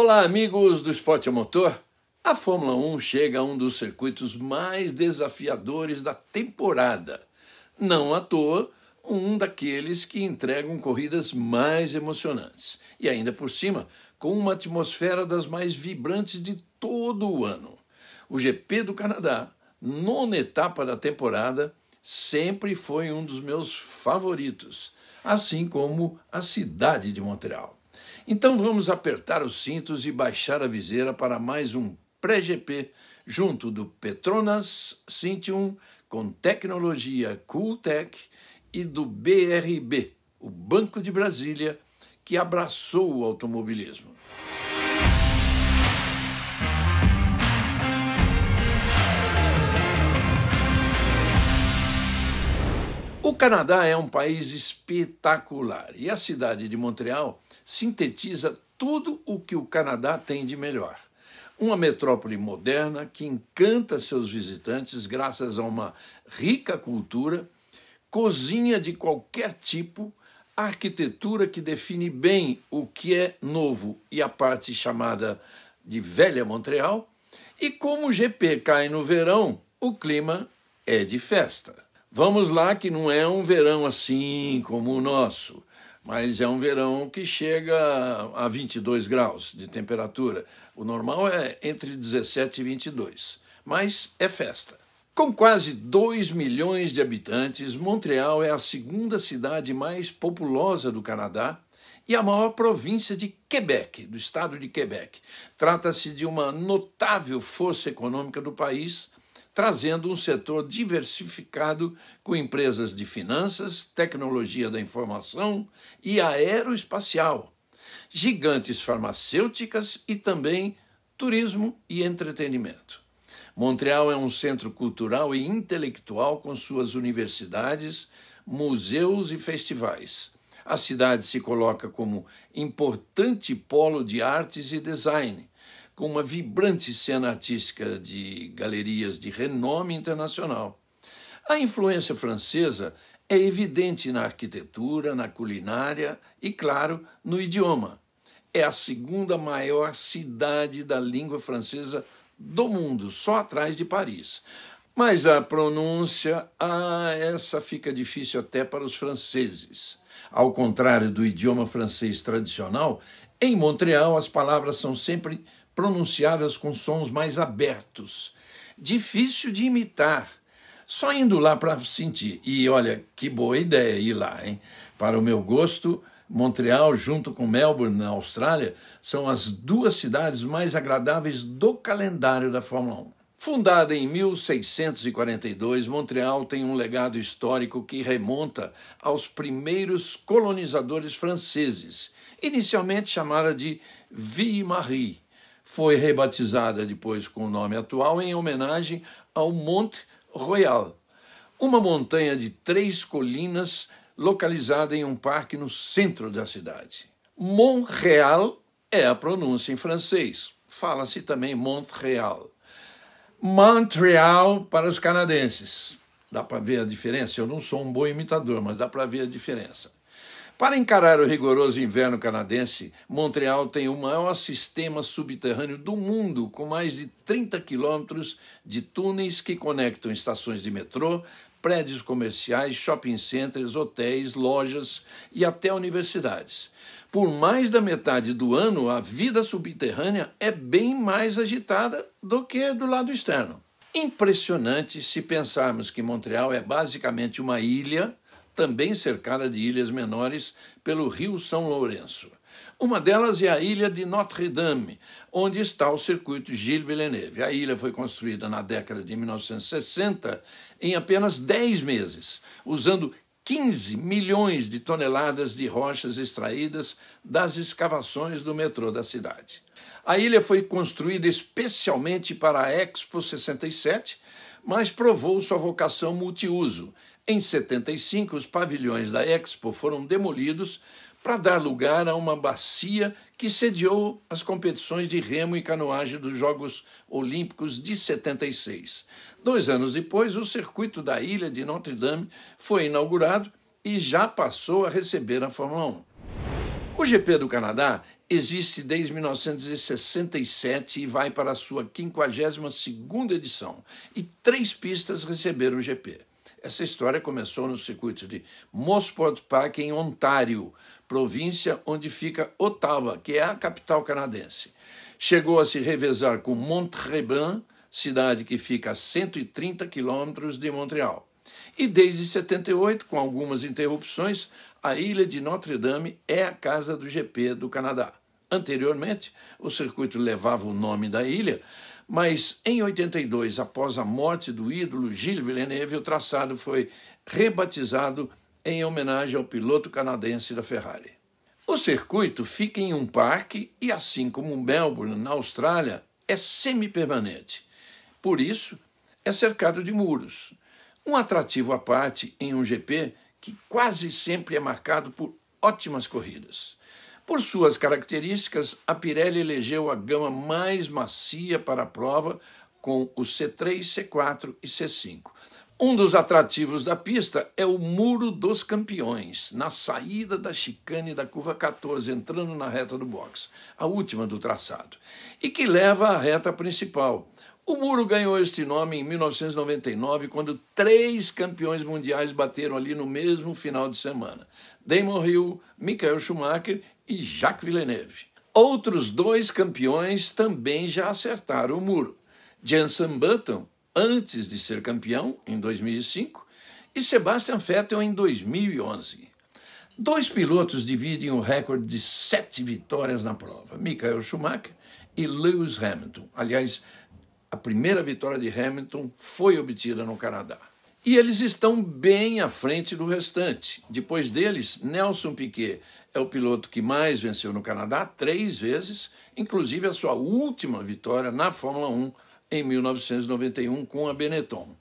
Olá, amigos do Esporte Motor. A Fórmula 1 chega a um dos circuitos mais desafiadores da temporada. Não à toa, um daqueles que entregam corridas mais emocionantes. E ainda por cima, com uma atmosfera das mais vibrantes de todo o ano. O GP do Canadá, nona etapa da temporada, sempre foi um dos meus favoritos, assim como a cidade de Montreal. Então vamos apertar os cintos e baixar a viseira para mais um Pré-GP junto do Petronas Cintium com tecnologia Cooltech e do BRB, o Banco de Brasília, que abraçou o automobilismo. O Canadá é um país espetacular e a cidade de Montreal sintetiza tudo o que o Canadá tem de melhor. Uma metrópole moderna que encanta seus visitantes graças a uma rica cultura, cozinha de qualquer tipo, arquitetura que define bem o que é novo e a parte chamada de Velha Montreal, e como o GP cai no verão, o clima é de festa. Vamos lá, que não é um verão assim como o nosso mas é um verão que chega a 22 graus de temperatura. O normal é entre 17 e 22, mas é festa. Com quase 2 milhões de habitantes, Montreal é a segunda cidade mais populosa do Canadá e a maior província de Quebec, do estado de Quebec. Trata-se de uma notável força econômica do país, trazendo um setor diversificado com empresas de finanças, tecnologia da informação e aeroespacial, gigantes farmacêuticas e também turismo e entretenimento. Montreal é um centro cultural e intelectual com suas universidades, museus e festivais. A cidade se coloca como importante polo de artes e design, com uma vibrante cena artística de galerias de renome internacional. A influência francesa é evidente na arquitetura, na culinária e, claro, no idioma. É a segunda maior cidade da língua francesa do mundo, só atrás de Paris. Mas a pronúncia, ah, essa fica difícil até para os franceses. Ao contrário do idioma francês tradicional, em Montreal as palavras são sempre pronunciadas com sons mais abertos. Difícil de imitar. Só indo lá para sentir. E olha, que boa ideia ir lá, hein? Para o meu gosto, Montreal, junto com Melbourne, na Austrália, são as duas cidades mais agradáveis do calendário da Fórmula 1. Fundada em 1642, Montreal tem um legado histórico que remonta aos primeiros colonizadores franceses, inicialmente chamada de Ville-Marie, foi rebatizada depois com o nome atual em homenagem ao Monte Royal, uma montanha de três colinas localizada em um parque no centro da cidade. Montreal é a pronúncia em francês. Fala-se também Montreal. Montreal para os canadenses. Dá para ver a diferença? Eu não sou um bom imitador, mas dá para ver a diferença. Para encarar o rigoroso inverno canadense, Montreal tem o maior sistema subterrâneo do mundo, com mais de 30 quilômetros de túneis que conectam estações de metrô, prédios comerciais, shopping centers, hotéis, lojas e até universidades. Por mais da metade do ano, a vida subterrânea é bem mais agitada do que do lado externo. Impressionante se pensarmos que Montreal é basicamente uma ilha também cercada de ilhas menores pelo rio São Lourenço. Uma delas é a ilha de Notre-Dame, onde está o circuito Gilles Villeneuve. A ilha foi construída na década de 1960 em apenas 10 meses, usando 15 milhões de toneladas de rochas extraídas das escavações do metrô da cidade. A ilha foi construída especialmente para a Expo 67, mas provou sua vocação multiuso, em 75, os pavilhões da Expo foram demolidos para dar lugar a uma bacia que sediou as competições de remo e canoagem dos Jogos Olímpicos de 76. Dois anos depois, o circuito da ilha de Notre Dame foi inaugurado e já passou a receber a Fórmula 1. O GP do Canadá existe desde 1967 e vai para a sua 52ª edição, e três pistas receberam o GP. Essa história começou no circuito de Mosport Park, em Ontário, província onde fica Ottawa, que é a capital canadense. Chegou a se revezar com Montreban, cidade que fica a 130 quilômetros de Montreal. E desde 78, com algumas interrupções, a ilha de Notre-Dame é a casa do GP do Canadá. Anteriormente, o circuito levava o nome da ilha, mas em 82, após a morte do ídolo Gilles Villeneuve, o traçado foi rebatizado em homenagem ao piloto canadense da Ferrari. O circuito fica em um parque e, assim como Melbourne, na Austrália, é semi-permanente. Por isso, é cercado de muros. Um atrativo à parte em um GP que quase sempre é marcado por ótimas corridas. Por suas características, a Pirelli elegeu a gama mais macia para a prova com o C3, C4 e C5. Um dos atrativos da pista é o Muro dos Campeões, na saída da chicane da curva 14, entrando na reta do box, a última do traçado, e que leva à reta principal. O muro ganhou este nome em 1999, quando três campeões mundiais bateram ali no mesmo final de semana: Damon Hill, Michael Schumacher e Jacques Villeneuve. Outros dois campeões também já acertaram o muro: Jenson Button, antes de ser campeão, em 2005, e Sebastian Vettel, em 2011. Dois pilotos dividem o recorde de sete vitórias na prova: Michael Schumacher e Lewis Hamilton. Aliás, a primeira vitória de Hamilton foi obtida no Canadá. E eles estão bem à frente do restante. Depois deles, Nelson Piquet é o piloto que mais venceu no Canadá três vezes, inclusive a sua última vitória na Fórmula 1 em 1991 com a Benetton.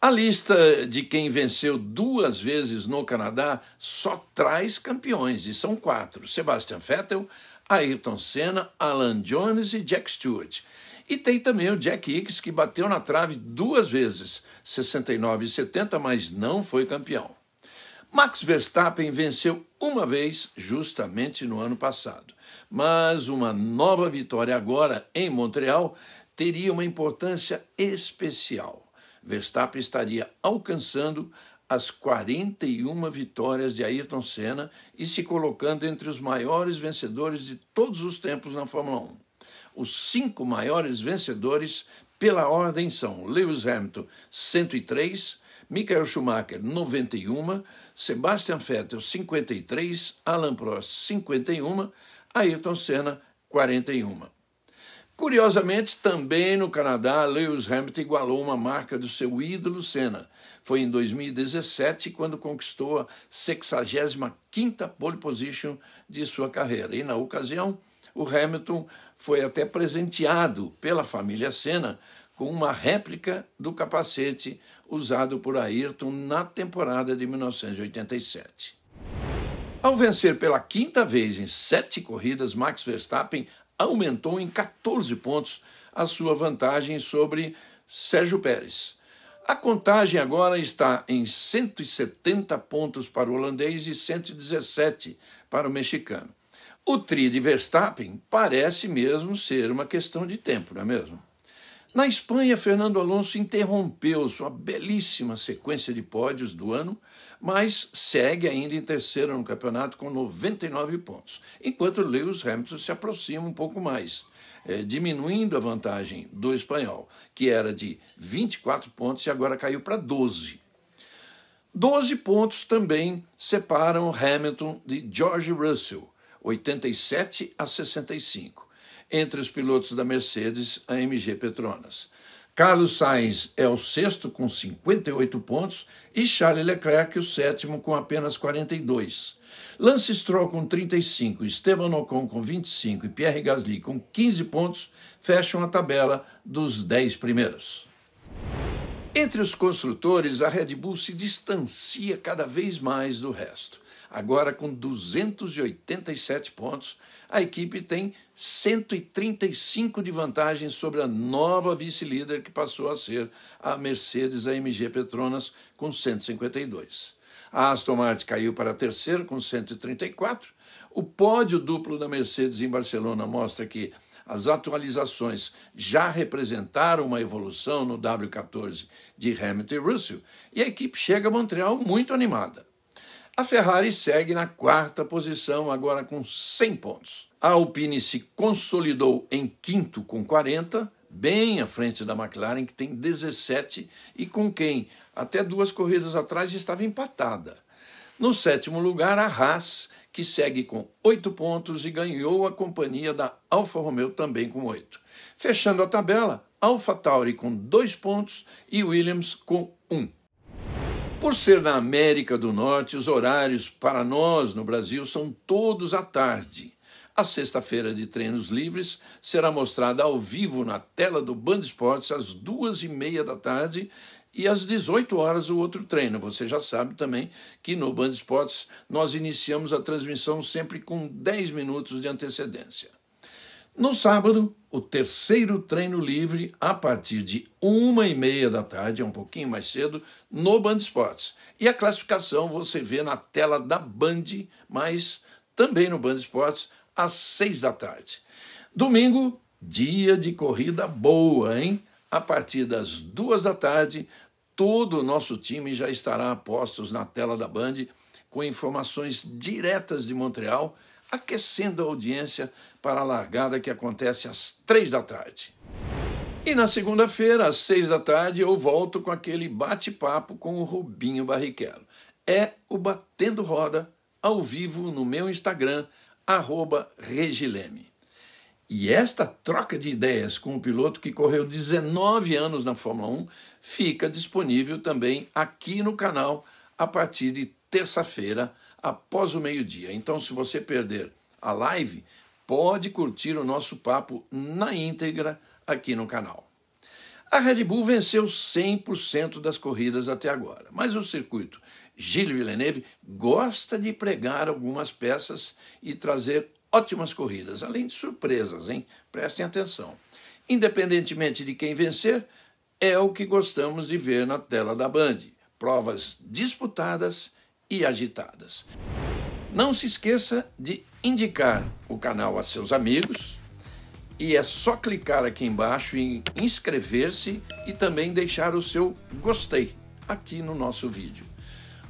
A lista de quem venceu duas vezes no Canadá só traz campeões, e são quatro: Sebastian Vettel, Ayrton Senna, Alan Jones e Jack Stewart. E tem também o Jack Hicks, que bateu na trave duas vezes, 69 e 70, mas não foi campeão. Max Verstappen venceu uma vez, justamente no ano passado. Mas uma nova vitória agora em Montreal teria uma importância especial. Verstappen estaria alcançando as 41 vitórias de Ayrton Senna e se colocando entre os maiores vencedores de todos os tempos na Fórmula 1. Os cinco maiores vencedores pela ordem são Lewis Hamilton, 103, Michael Schumacher, 91, Sebastian Vettel, 53, Alan Prost, 51, Ayrton Senna, 41. Curiosamente, também no Canadá, Lewis Hamilton igualou uma marca do seu ídolo Senna. Foi em 2017 quando conquistou a 65ª pole position de sua carreira. E na ocasião, o Hamilton foi até presenteado pela família Senna com uma réplica do capacete usado por Ayrton na temporada de 1987. Ao vencer pela quinta vez em sete corridas, Max Verstappen aumentou em 14 pontos a sua vantagem sobre Sérgio Pérez. A contagem agora está em 170 pontos para o holandês e 117 para o mexicano. O tri de Verstappen parece mesmo ser uma questão de tempo, não é mesmo? Na Espanha, Fernando Alonso interrompeu sua belíssima sequência de pódios do ano, mas segue ainda em terceiro no campeonato com 99 pontos, enquanto Lewis Hamilton se aproxima um pouco mais, eh, diminuindo a vantagem do espanhol, que era de 24 pontos e agora caiu para 12. 12 pontos também separam Hamilton de George Russell, 87 a 65 entre os pilotos da Mercedes, a MG Petronas. Carlos Sainz é o sexto com 58 pontos e Charles Leclerc o sétimo com apenas 42. Lance Stroll com 35, Esteban Ocon com 25 e Pierre Gasly com 15 pontos fecham a tabela dos 10 primeiros. Entre os construtores, a Red Bull se distancia cada vez mais do resto. Agora, com 287 pontos, a equipe tem 135 de vantagem sobre a nova vice-líder, que passou a ser a Mercedes AMG Petronas, com 152. A Aston Martin caiu para terceiro, com 134. O pódio duplo da Mercedes em Barcelona mostra que as atualizações já representaram uma evolução no W14 de Hamilton e Russell e a equipe chega a Montreal muito animada. A Ferrari segue na quarta posição, agora com 100 pontos. A Alpine se consolidou em quinto com 40, bem à frente da McLaren, que tem 17 e com quem, até duas corridas atrás, estava empatada. No sétimo lugar, a Haas, que segue com oito pontos e ganhou a companhia da Alfa Romeo também com oito. Fechando a tabela, Alfa Tauri com dois pontos e Williams com um. Por ser na América do Norte, os horários para nós no Brasil são todos à tarde. A sexta-feira de treinos livres será mostrada ao vivo na tela do Band Esportes às duas e meia da tarde e às 18 horas o outro treino. Você já sabe também que no Band Esportes nós iniciamos a transmissão sempre com 10 minutos de antecedência. No sábado, o terceiro treino livre a partir de uma e meia da tarde, é um pouquinho mais cedo, no Band Esportes. E a classificação você vê na tela da Band, mas também no Band Esportes, às seis da tarde. Domingo, dia de corrida boa, hein? A partir das duas da tarde, todo o nosso time já estará a postos na tela da Band com informações diretas de Montreal, aquecendo a audiência para a largada que acontece às três da tarde. E na segunda-feira, às seis da tarde, eu volto com aquele bate-papo com o Rubinho Barrichello. É o Batendo Roda, ao vivo no meu Instagram, arroba Regileme. E esta troca de ideias com o piloto que correu 19 anos na Fórmula 1 fica disponível também aqui no canal a partir de terça-feira, após o meio-dia. Então, se você perder a live, pode curtir o nosso papo na íntegra aqui no canal. A Red Bull venceu 100% das corridas até agora, mas o circuito Gilles Villeneuve gosta de pregar algumas peças e trazer ótimas corridas, além de surpresas, hein? Prestem atenção. Independentemente de quem vencer, é o que gostamos de ver na tela da Band. Provas disputadas e agitadas. Não se esqueça de indicar o canal a seus amigos e é só clicar aqui embaixo em inscrever-se e também deixar o seu gostei aqui no nosso vídeo.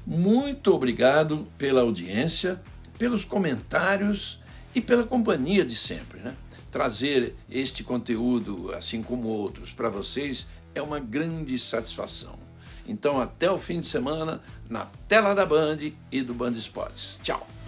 Muito obrigado pela audiência, pelos comentários e pela companhia de sempre. Né? Trazer este conteúdo, assim como outros, para vocês é uma grande satisfação. Então, até o fim de semana, na tela da Band e do Band Esportes. Tchau!